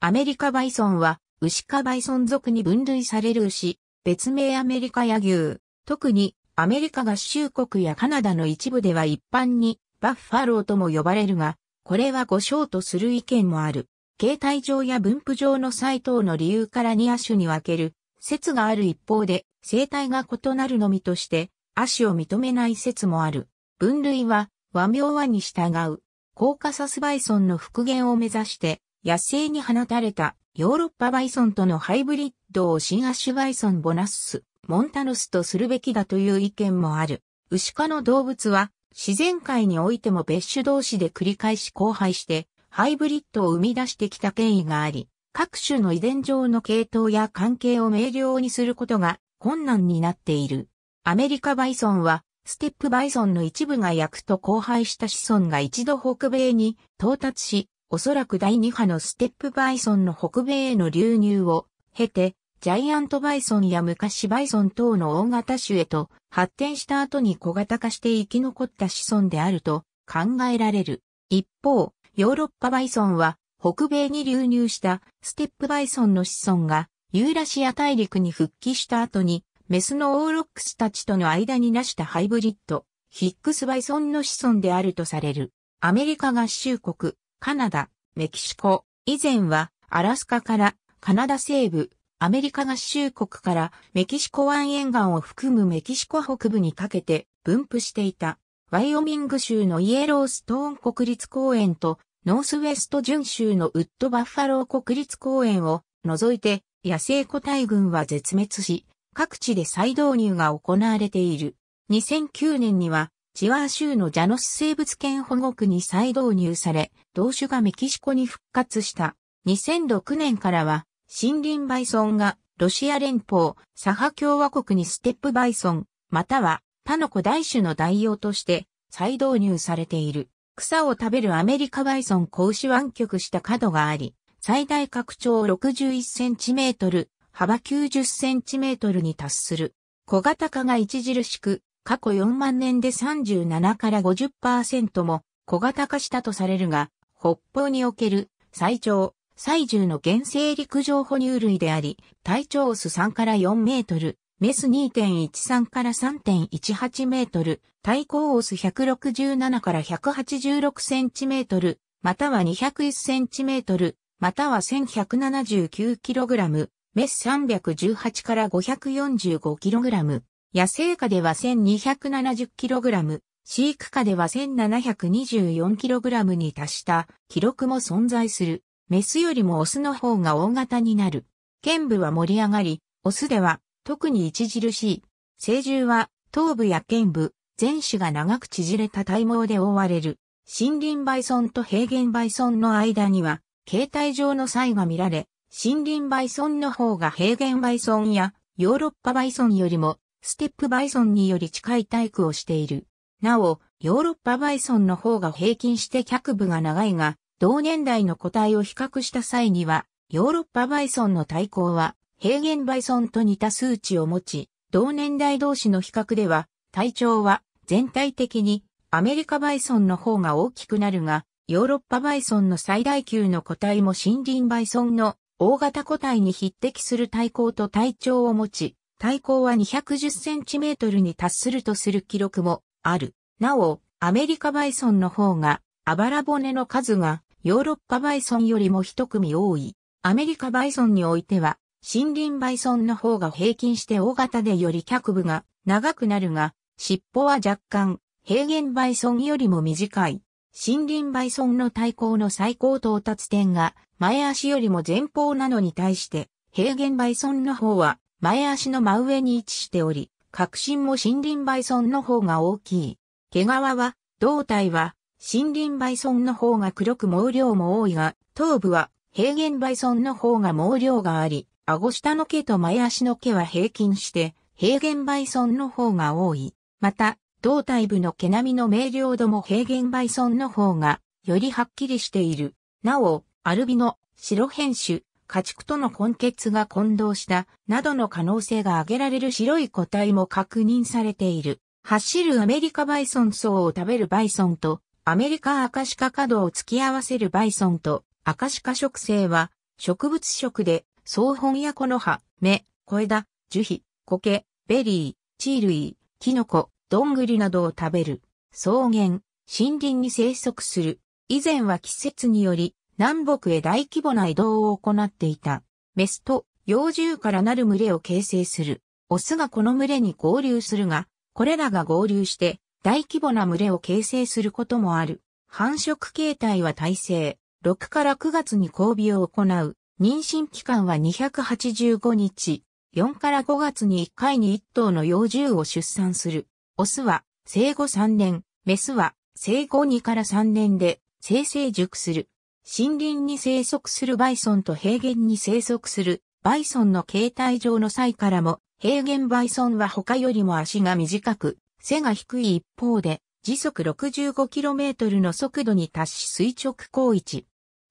アメリカバイソンは、牛かバイソン族に分類される牛、別名アメリカ野牛。特に、アメリカ合衆国やカナダの一部では一般に、バッファローとも呼ばれるが、これは誤称とする意見もある。形態上や分布上の際等の理由から2亜種に分ける説がある一方で、生態が異なるのみとして、亜種を認めない説もある。分類は、和名和に従う、コーカサスバイソンの復元を目指して、野生に放たれたヨーロッパバイソンとのハイブリッドを新アッシュバイソンボナッス、モンタノスとするべきだという意見もある。牛科の動物は自然界においても別種同士で繰り返し交配してハイブリッドを生み出してきた権威があり、各種の遺伝上の系統や関係を明瞭にすることが困難になっている。アメリカバイソンは、ステップバイソンの一部が焼くと交配した子孫が一度北米に到達し、おそらく第2波のステップバイソンの北米への流入を経て、ジャイアントバイソンや昔バイソン等の大型種へと発展した後に小型化して生き残った子孫であると考えられる。一方、ヨーロッパバイソンは北米に流入したステップバイソンの子孫がユーラシア大陸に復帰した後にメスのオーロックスたちとの間に成したハイブリッド、ヒックスバイソンの子孫であるとされる。アメリカ合衆国、カナダ、メキシコ、以前はアラスカからカナダ西部、アメリカ合衆国からメキシコ湾沿岸を含むメキシコ北部にかけて分布していた。ワイオミング州のイエローストーン国立公園とノースウェスト準州のウッドバッファロー国立公園を除いて野生個体群は絶滅し、各地で再導入が行われている。2009年にはチワー州のジャノス生物圏保護区に再導入され、同種がメキシコに復活した。2006年からは、森林バイソンがロシア連邦、サハ共和国にステップバイソン、または他の古代種の代用として再導入されている。草を食べるアメリカバイソン格子湾曲した角があり、最大拡張6 1センチメートル、幅9 0センチメートルに達する。小型化が著しく、過去4万年で37から50%も小型化したとされるが、北方における最長、最重の原生陸上哺乳類であり、体長ス3から4メートル、メス2.13から3.18メートル、体高オス167から186センチメートル、または201センチメートル、または1179キログラム、メス318から545キログラム。野生下では 1270kg、飼育下では 1724kg に達した記録も存在する。メスよりもオスの方が大型になる。剣部は盛り上がり、オスでは特に著しい。成獣は頭部や剣部、前肢が長く縮れた体毛で覆われる。森林バイソンと平原バイソンの間には、形態上の差異が見られ、森林バイソンの方が平原バイソンやヨーロッパバイソンよりもステップバイソンにより近い体育をしている。なお、ヨーロッパバイソンの方が平均して脚部が長いが、同年代の個体を比較した際には、ヨーロッパバイソンの体高は、平原バイソンと似た数値を持ち、同年代同士の比較では、体長は全体的にアメリカバイソンの方が大きくなるが、ヨーロッパバイソンの最大級の個体も森林バイソンの大型個体に匹敵する体高と体長を持ち、対抗は210センチメートルに達するとする記録もある。なお、アメリカバイソンの方が、あばら骨の数がヨーロッパバイソンよりも一組多い。アメリカバイソンにおいては、森林バイソンの方が平均して大型でより脚部が長くなるが、尻尾は若干、平原バイソンよりも短い。森林バイソンの対抗の最高到達点が前足よりも前方なのに対して、平原バイソンの方は前足の真上に位置しており、核心も森林バイソンの方が大きい。毛皮は、胴体は、森林バイソンの方が黒く毛量も多いが、頭部は平原バイソンの方が毛量があり、顎下の毛と前足の毛は平均して、平原バイソンの方が多い。また、胴体部の毛並みの明瞭度も平原バイソンの方が、よりはっきりしている。なお、アルビノ、白変種、家畜との混血が混同した、などの可能性が挙げられる白い個体も確認されている。走るアメリカバイソン層を食べるバイソンと、アメリカアカシカ角を突き合わせるバイソンと、アカシカ植生は、植物食で、草本や木の葉、芽、小枝、樹皮、苔、ベリー、チー類、キノコ、どんぐりなどを食べる。草原、森林に生息する。以前は季節により南北へ大規模な移動を行っていた。メスと幼獣からなる群れを形成する。オスがこの群れに合流するが、これらが合流して大規模な群れを形成することもある。繁殖形態は耐性。6から9月に交尾を行う。妊娠期間は285日。4から5月に1回に1頭の幼獣を出産する。オスは生後3年、メスは生後2から3年で生成熟する。森林に生息するバイソンと平原に生息するバイソンの形態上の際からも、平原バイソンは他よりも足が短く、背が低い一方で、時速 65km の速度に達し垂直高位置。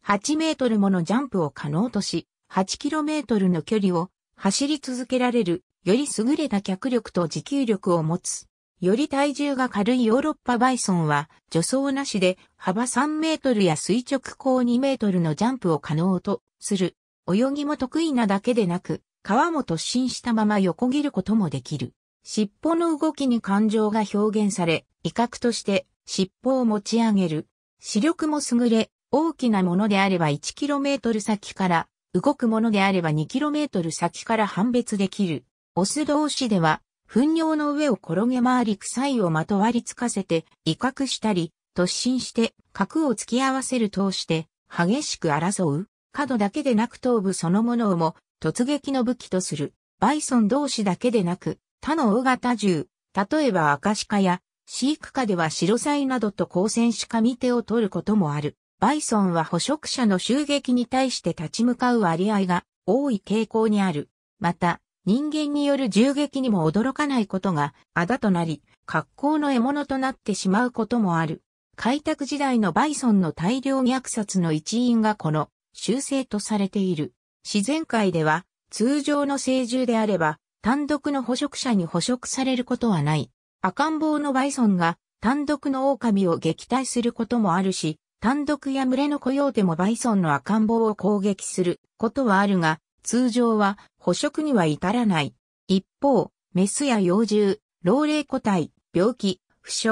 8メートルものジャンプを可能とし、8km の距離を走り続けられる、より優れた脚力と持久力を持つ。より体重が軽いヨーロッパバイソンは、助走なしで幅3メートルや垂直高2メートルのジャンプを可能とする。泳ぎも得意なだけでなく、皮も突進したまま横切ることもできる。尻尾の動きに感情が表現され、威嚇として尻尾を持ち上げる。視力も優れ、大きなものであれば 1km 先から、動くものであれば 2km 先から判別できる。オス同士では糞尿の上を転げ回り臭いをまとわりつかせて、威嚇したり、突進して、核を突き合わせる通して、激しく争う。角だけでなく頭部そのものをも、突撃の武器とする。バイソン同士だけでなく、他の大型銃、例えばアカシカや、飼育下ではシロサイなどと交戦しか見手を取ることもある。バイソンは捕食者の襲撃に対して立ち向かう割合が多い傾向にある。また、人間による銃撃にも驚かないことがあだとなり、格好の獲物となってしまうこともある。開拓時代のバイソンの大量虐殺の一因がこの修正とされている。自然界では通常の成獣であれば単独の捕食者に捕食されることはない。赤ん坊のバイソンが単独の狼を撃退することもあるし、単独や群れの雇用でもバイソンの赤ん坊を攻撃することはあるが、通常は捕食には至らない。一方、メスや幼獣、老齢個体、病気、負傷、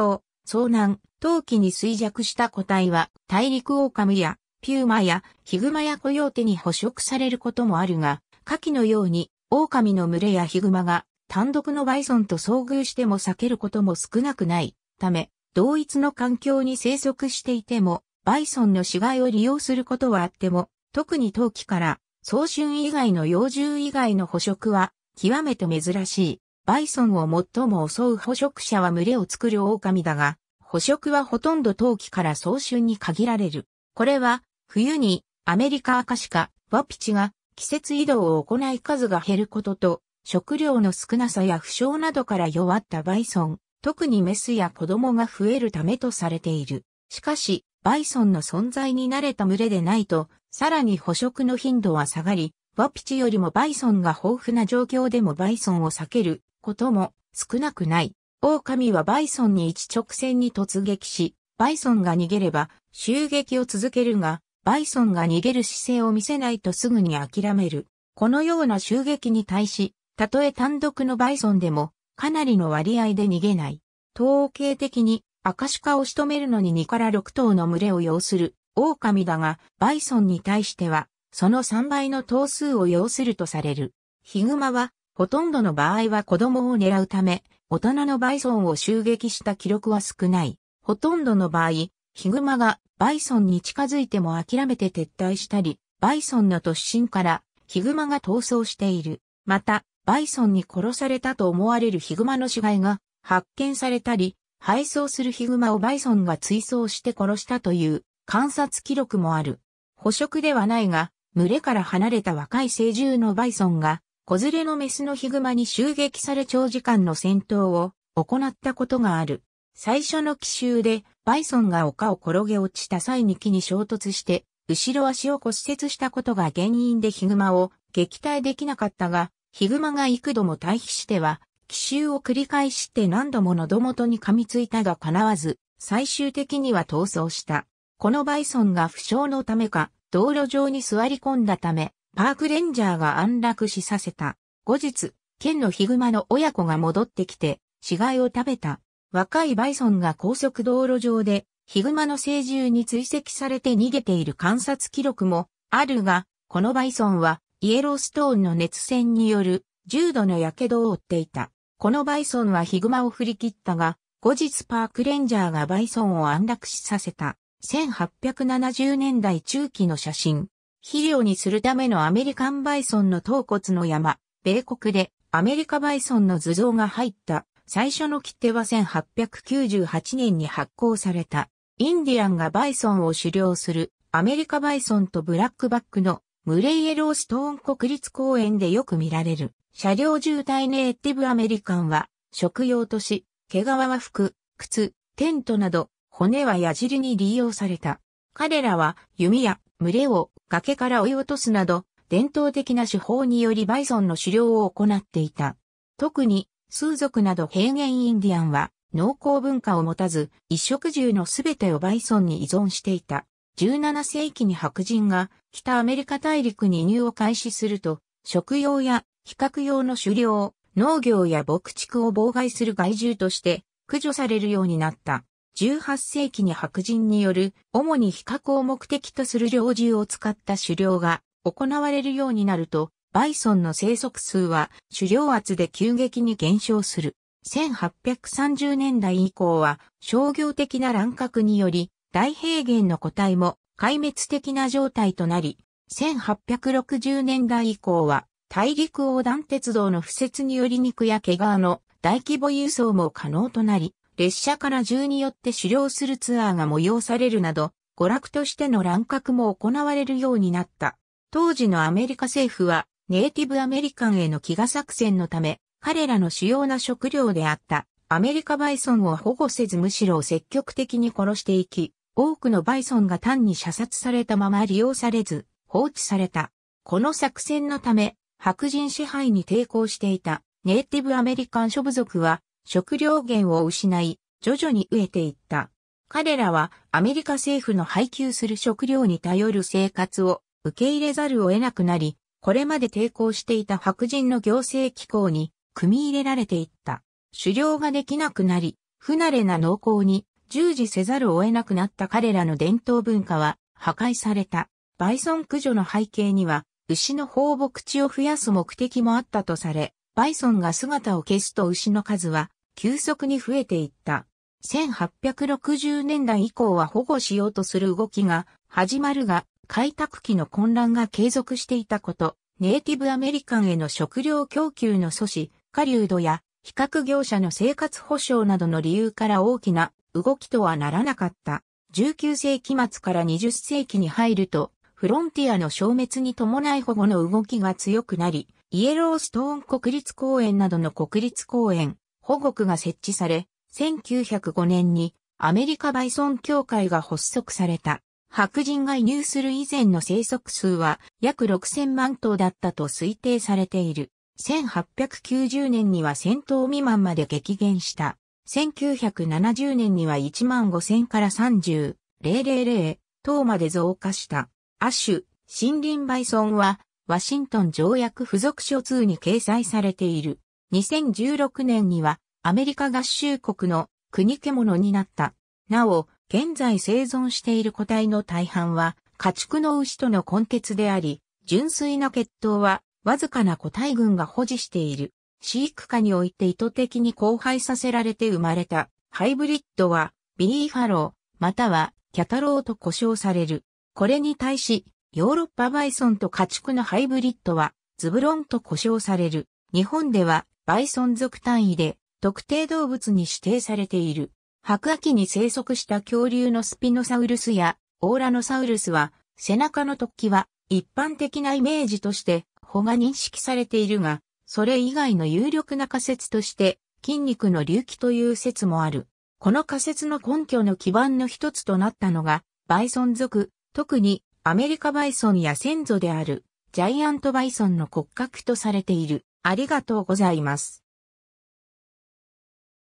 遭難、陶器に衰弱した個体は大陸狼やピューマやヒグマやコヨーテに捕食されることもあるが、下記のように狼の群れやヒグマが単独のバイソンと遭遇しても避けることも少なくないため、同一の環境に生息していても、バイソンの死骸を利用することはあっても、特に陶器から早春以外の幼獣以外の捕食は、極めて珍しい。バイソンを最も襲う捕食者は群れを作る狼だが、捕食はほとんど冬季から早春に限られる。これは、冬にアメリカアカシカ、ワピチが季節移動を行い数が減ることと、食料の少なさや負傷などから弱ったバイソン、特にメスや子供が増えるためとされている。しかし、バイソンの存在に慣れた群れでないと、さらに捕食の頻度は下がり、ワピチよりもバイソンが豊富な状況でもバイソンを避けることも少なくない。狼はバイソンに一直線に突撃し、バイソンが逃げれば襲撃を続けるが、バイソンが逃げる姿勢を見せないとすぐに諦める。このような襲撃に対し、たとえ単独のバイソンでもかなりの割合で逃げない。統計的に赤シカを仕留めるのに2から6頭の群れを要する狼だが、バイソンに対しては、その3倍の頭数を要するとされる。ヒグマは、ほとんどの場合は子供を狙うため、大人のバイソンを襲撃した記録は少ない。ほとんどの場合、ヒグマがバイソンに近づいても諦めて撤退したり、バイソンの突進からヒグマが逃走している。また、バイソンに殺されたと思われるヒグマの死骸が発見されたり、配送するヒグマをバイソンが追走して殺したという観察記録もある。捕食ではないが、群れから離れた若い成獣のバイソンが、子連れのメスのヒグマに襲撃され長時間の戦闘を行ったことがある。最初の奇襲で、バイソンが丘を転げ落ちた際に木に衝突して、後ろ足を骨折したことが原因でヒグマを撃退できなかったが、ヒグマが幾度も退避しては、奇襲を繰り返して何度も喉元に噛みついたが叶わず、最終的には逃走した。このバイソンが負傷のためか、道路上に座り込んだため、パークレンジャーが安楽死させた。後日、県のヒグマの親子が戻ってきて、死骸を食べた。若いバイソンが高速道路上で、ヒグマの成獣に追跡されて逃げている観察記録もあるが、このバイソンはイエローストーンの熱線による重度の火傷を負っていた。このバイソンはヒグマを振り切ったが、後日パークレンジャーがバイソンを安楽死させた。1870年代中期の写真。肥料にするためのアメリカンバイソンの頭骨の山、米国でアメリカバイソンの図像が入った最初の切手は1898年に発行された。インディアンがバイソンを狩猟するアメリカバイソンとブラックバックのムレイエローストーン国立公園でよく見られる。車両渋滞ネイティブアメリカンは食用とし、毛皮は服、靴、テントなど骨は矢尻に利用された。彼らは弓や群れを崖から追い落とすなど、伝統的な手法によりバイソンの狩猟を行っていた。特に、数族など平原インディアンは、農耕文化を持たず、一食住のすべてをバイソンに依存していた。17世紀に白人が北アメリカ大陸に移入を開始すると、食用や比較用の狩猟、農業や牧畜を妨害する害獣として駆除されるようになった。18世紀に白人による、主に比較を目的とする猟銃を使った狩猟が行われるようになると、バイソンの生息数は狩猟圧で急激に減少する。1830年代以降は商業的な乱獲により大平原の個体も壊滅的な状態となり、1860年代以降は大陸横断鉄道の不設により肉や毛皮の大規模輸送も可能となり、列車から銃によって狩猟するツアーが催されるなど、娯楽としての乱獲も行われるようになった。当時のアメリカ政府は、ネイティブアメリカンへの飢餓作戦のため、彼らの主要な食料であったアメリカバイソンを保護せずむしろ積極的に殺していき、多くのバイソンが単に射殺されたまま利用されず放置された。この作戦のため、白人支配に抵抗していたネイティブアメリカン諸部族は食料源を失い、徐々に飢えていった。彼らはアメリカ政府の配給する食料に頼る生活を受け入れざるを得なくなり、これまで抵抗していた白人の行政機構に組み入れられていった。狩猟ができなくなり、不慣れな農耕に従事せざるを得なくなった彼らの伝統文化は破壊された。バイソン駆除の背景には、牛の放牧地を増やす目的もあったとされ、バイソンが姿を消すと牛の数は急速に増えていった。1860年代以降は保護しようとする動きが始まるが、開拓期の混乱が継続していたこと、ネイティブアメリカンへの食料供給の阻止、狩ドや比較業者の生活保障などの理由から大きな動きとはならなかった。19世紀末から20世紀に入ると、フロンティアの消滅に伴い保護の動きが強くなり、イエローストーン国立公園などの国立公園、保護区が設置され、1905年にアメリカバイソン協会が発足された。白人が移入する以前の生息数は約6000万頭だったと推定されている。1890年には1000頭未満まで激減した。1970年には1万5000から30、000頭まで増加した。亜種、森林バイソンは、ワシントン条約付属書2に掲載されている。2016年にはアメリカ合衆国の国獣になった。なお、現在生存している個体の大半は家畜の牛との根血であり、純粋な血統はわずかな個体群が保持している。飼育下において意図的に交配させられて生まれたハイブリッドはビーファローまたはキャタローと呼称される。これに対しヨーロッパバイソンと家畜のハイブリッドはズブロンと呼称される。日本ではバイソン族単位で特定動物に指定されている。白亜紀に生息した恐竜のスピノサウルスやオーラノサウルスは背中の突起は一般的なイメージとして保が認識されているが、それ以外の有力な仮説として筋肉の隆起という説もある。この仮説の根拠の基盤の一つとなったのがバイソン族、特にアメリカバイソンや先祖であるジャイアントバイソンの骨格とされている。ありがとうございます。